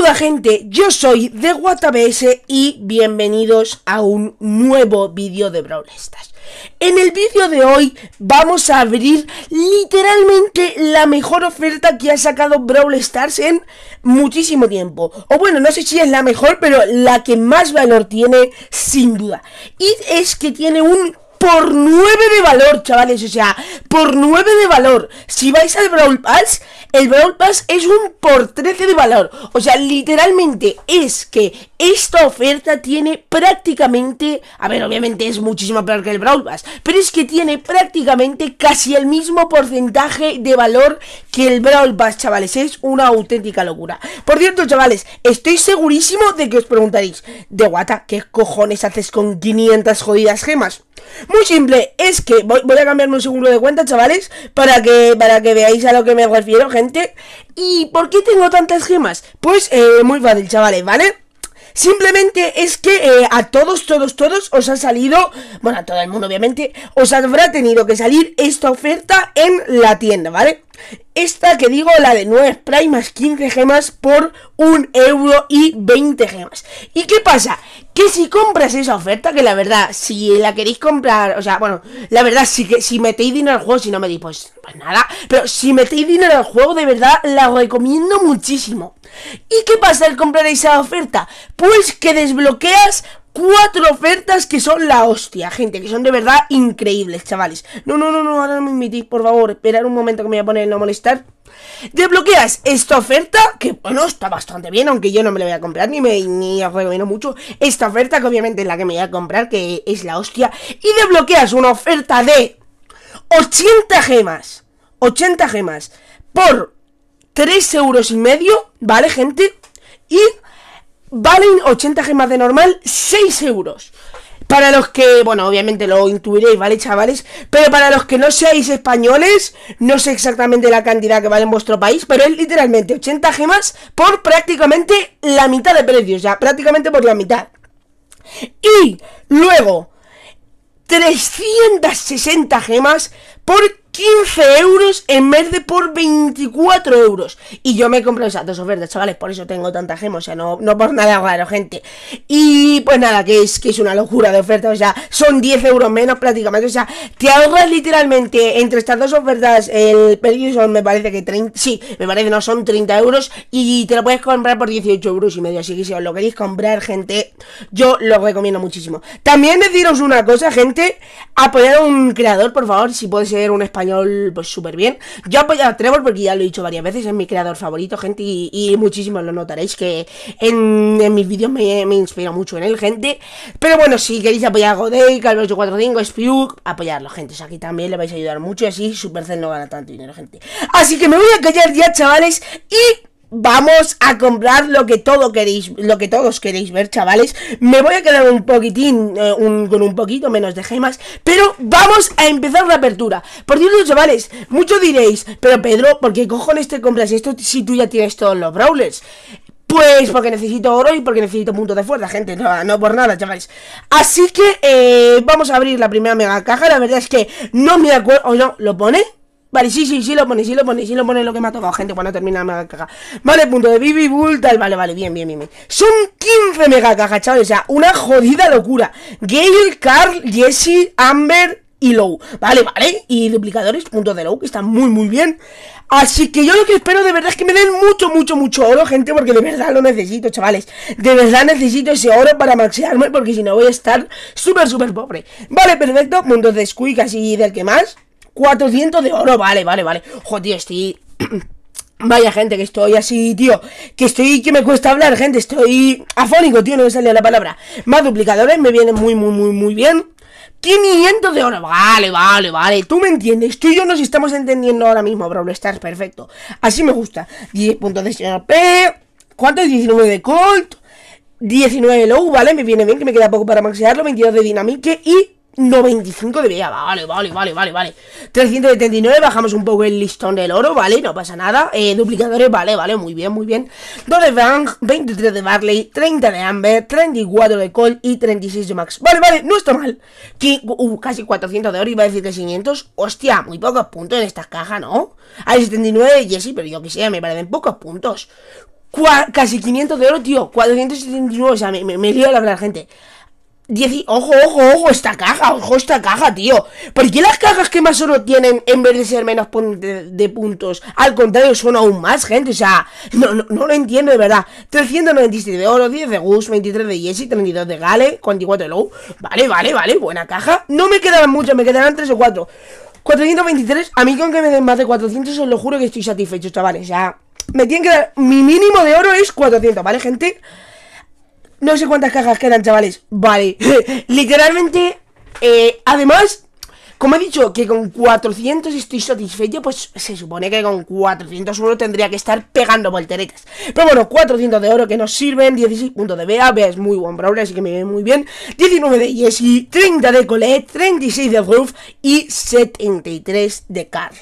Hola gente, yo soy de Guatabs y bienvenidos a un nuevo vídeo de Brawl Stars. En el vídeo de hoy vamos a abrir literalmente la mejor oferta que ha sacado Brawl Stars en muchísimo tiempo. O bueno, no sé si es la mejor, pero la que más valor tiene sin duda. Y es que tiene un por 9 de valor, chavales. O sea, por 9 de valor. Si vais al Brawl Pass, el Brawl Pass es un por 13 de valor. O sea, literalmente es que esta oferta tiene prácticamente... A ver, obviamente es muchísimo peor que el Brawl Pass. Pero es que tiene prácticamente casi el mismo porcentaje de valor que el Brawl Pass, chavales. Es una auténtica locura. Por cierto, chavales, estoy segurísimo de que os preguntaréis... De guata, ¿qué cojones haces con 500 jodidas gemas? Muy simple, es que voy, a cambiarme un seguro de cuenta, chavales, para que, para que veáis a lo que me refiero, gente. ¿Y por qué tengo tantas gemas? Pues eh, muy fácil, chavales, ¿vale? Simplemente es que eh, a todos, todos, todos os ha salido, bueno, a todo el mundo obviamente, os habrá tenido que salir esta oferta en la tienda, ¿vale? Esta que digo, la de 9 primas 15 gemas por 1 euro y 20 gemas. ¿Y qué pasa? que si compras esa oferta, que la verdad, si la queréis comprar, o sea, bueno, la verdad, si, que, si metéis dinero al juego, si no me pues, pues nada, pero si metéis dinero al juego, de verdad, la recomiendo muchísimo. ¿Y qué pasa al comprar esa oferta? Pues que desbloqueas cuatro ofertas que son la hostia, gente, que son de verdad increíbles, chavales. No, no, no, no, ahora no me invitéis, por favor, esperar un momento que me voy a poner no molestar. Desbloqueas esta oferta, que bueno, está bastante bien, aunque yo no me la voy a comprar, ni me ni mucho. Esta oferta, que obviamente es la que me voy a comprar, que es la hostia. Y desbloqueas una oferta de 80 gemas. 80 gemas por 3 euros y medio, ¿vale, gente? Y valen 80 gemas de normal 6 euros. Para los que, bueno, obviamente lo intuiréis, ¿vale, chavales? Pero para los que no seáis españoles, no sé exactamente la cantidad que vale en vuestro país, pero es literalmente 80 gemas por prácticamente la mitad de precios, ya, prácticamente por la mitad. Y luego, 360 gemas por 15 euros en vez de por 24 euros. Y yo me compro esas dos ofertas, chavales. Por eso tengo tanta gema. O sea, no, no por nada raro gente. Y pues nada, que es, que es una locura de oferta. O sea, son 10 euros menos prácticamente. O sea, te ahorras literalmente entre estas dos ofertas. El periodo me parece que 30. Sí, me parece, no son 30 euros. Y te lo puedes comprar por 18 euros y medio. Así que si os lo queréis comprar, gente, yo lo recomiendo muchísimo. También deciros una cosa, gente. Apoyar a un creador, por favor, si puede ser un español pues súper bien. Yo apoyo a Trevor porque ya lo he dicho varias veces, es mi creador favorito, gente, y, muchísimo lo notaréis que en, mis vídeos me, inspira mucho en él, gente. Pero bueno, si queréis apoyar a Godey, Calvo 845, Spiuk, apoyarlo, gente. aquí también le vais a ayudar mucho y así Supercell no gana tanto dinero, gente. Así que me voy a callar ya, chavales, y Vamos a comprar lo que todo queréis, lo que todos queréis ver, chavales. Me voy a quedar un poquitín, eh, con un poquito menos de gemas, pero vamos a empezar la apertura. Por cierto, chavales, mucho diréis, pero Pedro, ¿por qué cojones te compras esto si tú ya tienes todos los brawlers? Pues porque necesito oro y porque necesito puntos de fuerza, gente. No, no por nada, chavales. Así que eh, vamos a abrir la primera mega caja. La verdad es que no me acuerdo. O no, ¿lo pone? Vale, sí, sí, sí, lo pone, sí, lo pone, sí, lo pone lo que me ha tocado, gente, cuando termina la mega caja. Vale, punto de Bibi Bull, vale, vale, bien, bien, bien, Son 15 mega cajas, chavales, o sea, una jodida locura. Gail, Carl, Jesse, Amber y Low, vale, vale, y duplicadores, punto de Low, que están muy, muy bien. Así que yo lo que espero de verdad es que me den mucho, mucho, mucho oro, gente, porque de verdad lo necesito, chavales. De verdad necesito ese oro para maxearme, porque si no voy a estar súper, súper pobre. Vale, perfecto, puntos de Squeak así del que más. 400 de oro, vale, vale, vale. Joder, estoy... Vaya gente, que estoy así, tío. Que estoy, que me cuesta hablar, gente. Estoy afónico, tío, no me salía la palabra. Más duplicadores me vienen muy, muy, muy, muy bien. 500 de oro, vale, vale, vale. Tú me entiendes, tú y yo nos estamos entendiendo ahora mismo, bro. Estás perfecto. Así me gusta. 10 puntos de SRP P. ¿Cuánto 19 de Colt? 19 de Low, vale, me viene bien, que me queda poco para maxearlo. 22 de Dinamique y 95 de vida, ah, vale, vale, vale, vale, vale 379, bajamos un poco el listón del oro, vale, no pasa nada eh, Duplicadores, vale, vale, muy bien, muy bien 2 de Bang, 23 de Barley, 30 de Amber, 34 de Cole y 36 de Max Vale, vale, no está mal uh, Casi 400 de oro, iba a decir que 500 Hostia, muy pocos puntos en estas cajas, ¿no? Hay 79 de Jesse, pero yo que sea, me parecen pocos puntos Casi 500 de oro, tío 479, o sea, me, me lío la verdad, gente ojo, ojo, ojo, esta caja, ojo, esta caja, tío. ¿Por qué las cajas que más oro tienen en vez de ser menos de, puntos? Al contrario, son aún más, gente. O sea, no, no, lo entiendo de verdad. 397 de oro, 10 de Gus, 23 de Jesse, 32 de Gale, 44 de Low. Vale, vale, vale, buena caja. No me quedarán muchas, me quedarán 3 o 4. 423, a mí con que me den más de 400, os lo juro que estoy satisfecho, chavales. O sea, me tienen que dar. Mi mínimo de oro es 400, ¿vale, gente? No sé cuántas cajas quedan, chavales. Vale. Literalmente, eh, además, como he dicho que con 400 estoy satisfecho, pues se supone que con 400 euros tendría que estar pegando volteretas. Pero bueno, 400 de oro que nos sirven, 16 puntos de Bea, es muy buen brawler, así que me ve muy bien, 19 de Jessie, 30 de Colette, 36 de Roof y 73 de Carl.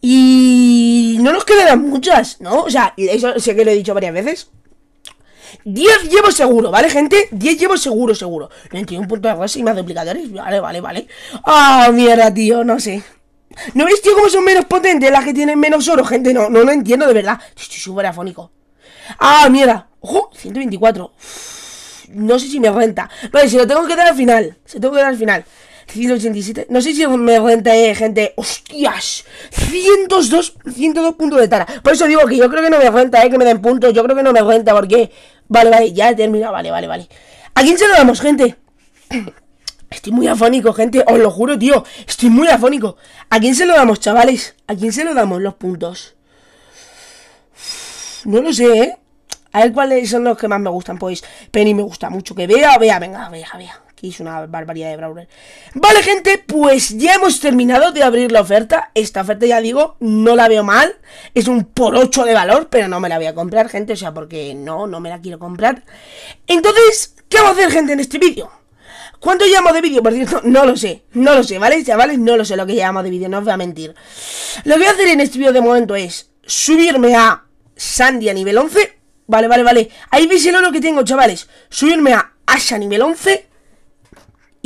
Y no nos quedarán muchas, ¿no? O sea, sé que lo he dicho varias veces, 10 llevo seguro, ¿vale, gente? 10 llevo seguro, seguro. 21 puntos de rosa y más duplicadores. Vale, vale, vale. Ah, mierda, tío, no sé. ¿No veis, tío, cómo son menos potentes las que tienen menos oro, gente? No, no lo entiendo, de verdad. Estoy súper afónico. Ah, mierda. Ojo, 124. No sé si me renta. Vale, si lo tengo que dar al final. Se tengo que dar al final. 187. No sé si me renta, eh, gente. ¡Hostias! 102, 102 puntos de tara. Por eso digo que yo creo que no me renta, eh, que me den puntos. Yo creo que no me renta porque Vale, vale, ya he terminado, vale, vale, vale. ¿A quién se lo damos, gente? Estoy muy afónico, gente, os lo juro, tío. Estoy muy afónico. ¿A quién se lo damos, chavales? ¿A quién se lo damos los puntos? No lo sé, ¿eh? A ver cuáles son los que más me gustan, pues. Penny me gusta mucho. Que vea, vea, venga, vea, vea que una barbaridad de Brawler. Vale, gente, pues ya hemos terminado de abrir la oferta. Esta oferta, ya digo, no la veo mal. Es un por 8 de valor, pero no me la voy a comprar, gente. O sea, porque no, no me la quiero comprar. Entonces, ¿qué vamos a hacer, gente, en este vídeo? ¿Cuánto llamo de vídeo? Por cierto, no lo sé. No lo sé, ¿vale? Chavales, no lo sé lo que llevamos de vídeo, no os voy a mentir. Lo que voy a hacer en este vídeo de momento es subirme a Sandy a nivel 11. Vale, vale, vale. Ahí veis el oro que tengo, chavales. Subirme a Asha a nivel 11.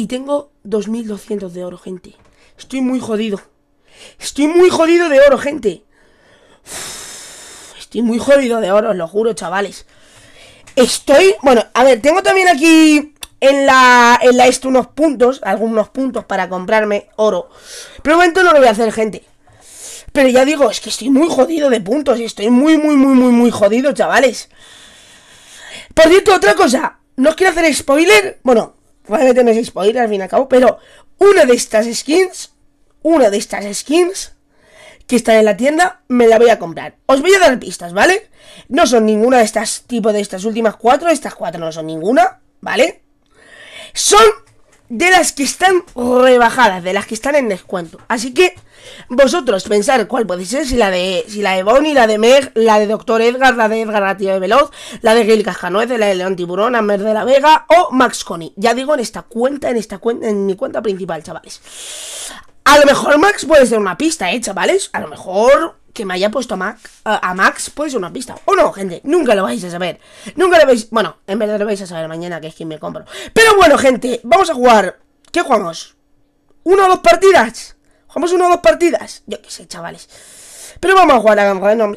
Y tengo 2.200 de oro, gente. Estoy muy jodido. Estoy muy jodido de oro, gente. estoy muy jodido de oro, os lo juro, chavales. Estoy... Bueno, a ver, tengo también aquí en la, en la unos puntos, algunos puntos para comprarme oro. Pero momento no lo voy a hacer, gente. Pero ya digo, es que estoy muy jodido de puntos. Estoy muy, muy, muy, muy, muy jodido, chavales. Por cierto, otra cosa. No os quiero hacer spoiler. Bueno, probablemente no es spoiler al fin y al cabo, pero una de estas skins, una de estas skins que están en la tienda, me la voy a comprar. Os voy a dar pistas, ¿vale? No son ninguna de estas, tipo de estas últimas cuatro, estas cuatro no son ninguna, ¿vale? Son de las que están rebajadas, de las que están en descuento. Así que vosotros pensar cuál puede ser, si la de si la de Bonnie, la de Meg, la de Doctor Edgar, la de Edgar la tía de Veloz, la de Gil Cascanuez, la de León Tiburón, Amber de la Vega o Max Coney. Ya digo en esta cuenta, en esta cuenta, en mi cuenta principal, chavales. A lo mejor Max puede ser una pista, eh, chavales. A lo mejor que me haya puesto a Max, eh, a Max puede una pista. O no, gente, nunca lo vais a saber. Nunca lo vais. Bueno, en verdad lo vais a saber mañana, que es quien me compro. Pero bueno, gente, vamos a jugar. ¿Qué jugamos? ¿Una o dos partidas? ¿Jugamos una o dos partidas? Yo qué sé, chavales. Pero vamos a jugar a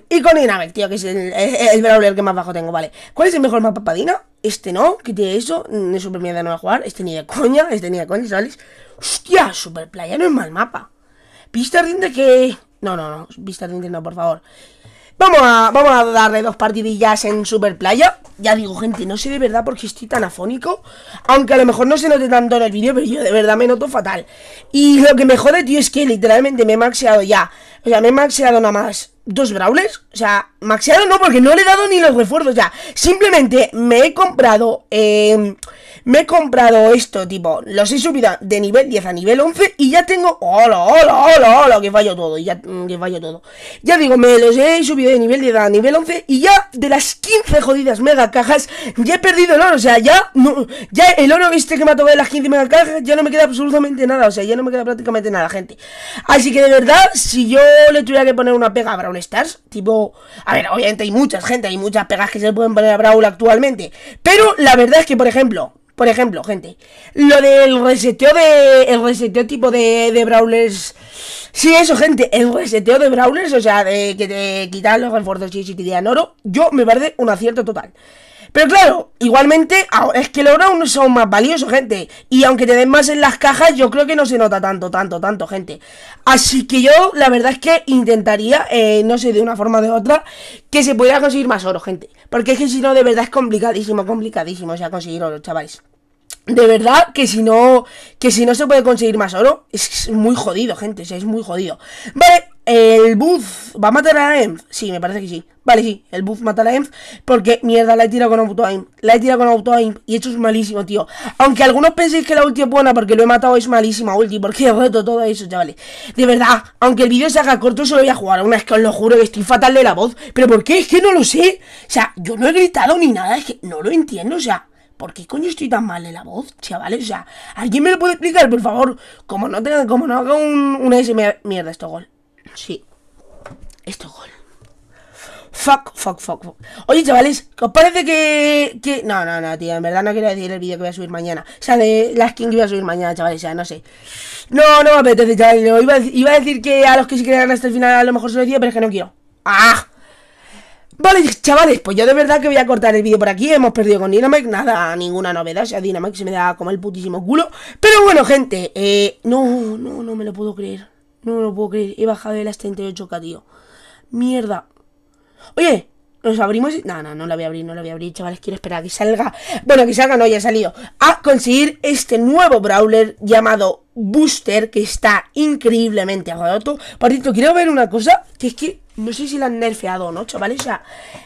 y con Inabel, tío, que es el, el, el brawler que más bajo tengo, vale. ¿Cuál es el mejor mapa Padina? Este no, que tiene eso, no mm, es super mierda no va a jugar. Este ni de coña, este ni de coña, ¿sabes? Hostia, super playa no es mal mapa. Pista ardiente que no, no, no, vista de Nintendo, por favor. Vamos a, vamos a darle dos partidillas en Super Playa. Ya digo, gente, no sé de verdad por qué estoy tan afónico. Aunque a lo mejor no se note tanto en el vídeo, pero yo de verdad me noto fatal. Y lo que me jode, tío, es que literalmente me he maxeado ya. O sea, me he maxeado nada más dos brawlers. O sea, maxeado no, porque no le he dado ni los refuerzos. ya simplemente me he comprado. Em, me he comprado esto, tipo. Los he subido de nivel 10 a nivel 11. Y ya tengo. ¡Hola, hola, hola, hola! Que fallo todo. Ya, mm, que fallo todo. Ya digo, me los he subido de nivel 10 a nivel 11. Y ya de las 15 jodidas mega cajas. Ya he perdido el oro. O sea, ya. ya el oro este que me ha tocado de las 15 mega cajas. Ya no me queda absolutamente nada. O sea, ya no me queda prácticamente nada, gente. Así que de verdad, si yo le tuviera que poner una pega a Brawl Stars. Tipo, a ver, obviamente hay muchas gente, hay muchas pegas que se pueden poner a Brawl actualmente. Pero la verdad es que, por ejemplo, por ejemplo, gente, lo del reseteo de. El reseteo tipo de, Brawlers. Sí, eso, gente, el reseteo de Brawlers, o sea, de que te quitan los refuerzos y si te oro, yo me parece un acierto total. Pero claro, igualmente, es que los es son más valiosos, gente. Y aunque te den más en las cajas, yo creo que no se nota tanto, tanto, tanto, gente. Así que yo, la verdad es que intentaría, eh, no sé, de una forma de otra, que se pudiera conseguir más oro, gente. Porque es que si no, de verdad es complicadísimo, complicadísimo, o sea, conseguir oro, chavales. De verdad que si no, que si no se puede conseguir más oro, es muy jodido, gente, es muy jodido. Vale, el Buff va a matar a la EMF Sí, me parece que sí. Vale, sí, el buff mata a la Enf. Porque mierda, la he tirado con auto-aim. La he tirado con auto-aim. Y esto es malísimo, tío. Aunque algunos penséis que la ulti es buena porque lo he matado, es malísima ulti. Porque he roto todo eso, chavales. De verdad, aunque el vídeo se haga corto, solo voy a jugar. Una vez que os lo juro que estoy fatal de la voz. Pero ¿por qué? Es que no lo sé. O sea, yo no he gritado ni nada. Es que no lo entiendo, o sea. ¿Por qué coño estoy tan mal de la voz, chavales? O sea, ¿alguien me lo puede explicar, por favor? Como no tenga, como no haga un, un SM... Mierda, esto gol. Sí. Esto gol. Fuck, fuck, fuck, fuck. Oye, chavales, ¿os parece que, que, No, no, no, tío. En verdad no quiero decir el vídeo que voy a subir mañana. O sea, de la skin que voy a subir mañana, chavales. O sea, no sé. No, no me apetece, chavales. Iba, a, decir que a los que se ganar hasta el final a lo mejor se lo decía, pero es que no quiero. ¡Ah! Vale, chavales, pues yo de verdad que voy a cortar el vídeo por aquí. Hemos perdido con Dynamic, nada, ninguna novedad. O sea, Dynamic se me da como el putísimo culo. Pero bueno, gente, eh, no, no, no me lo puedo creer. No me lo puedo creer. He bajado de las 38k, tío. Mierda. Oye, nos abrimos. No, no, no la voy a abrir, no la voy a abrir, chavales. Quiero esperar a que salga. Bueno, que salga, no, ya ha salido. A conseguir este nuevo brawler llamado Booster, que está increíblemente agotado. cierto, quiero ver una cosa. Que es que no sé si la han nerfeado o no, chavales. O sea,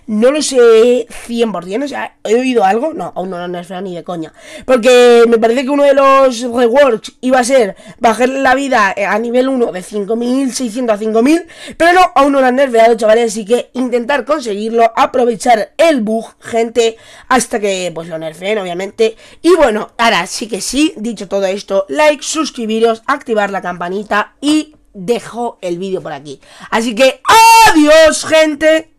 no lo sé 100%. O sea, ¿he oído algo? No, aún no lo han nerfeado ni de coña. Porque me parece que uno de los rewards iba a ser bajarle la vida eh, a nivel 1 de 5600 a 5000. Pero no, aún no lo han nerfeado, chavales. Así que intentar conseguirlo, aprovechar el bug, gente, hasta que pues lo nerfeen, obviamente. Y bueno, ahora sí que sí, dicho todo esto, like, suscribiros, activar la campanita y dejo el vídeo por aquí. Así que adiós gente.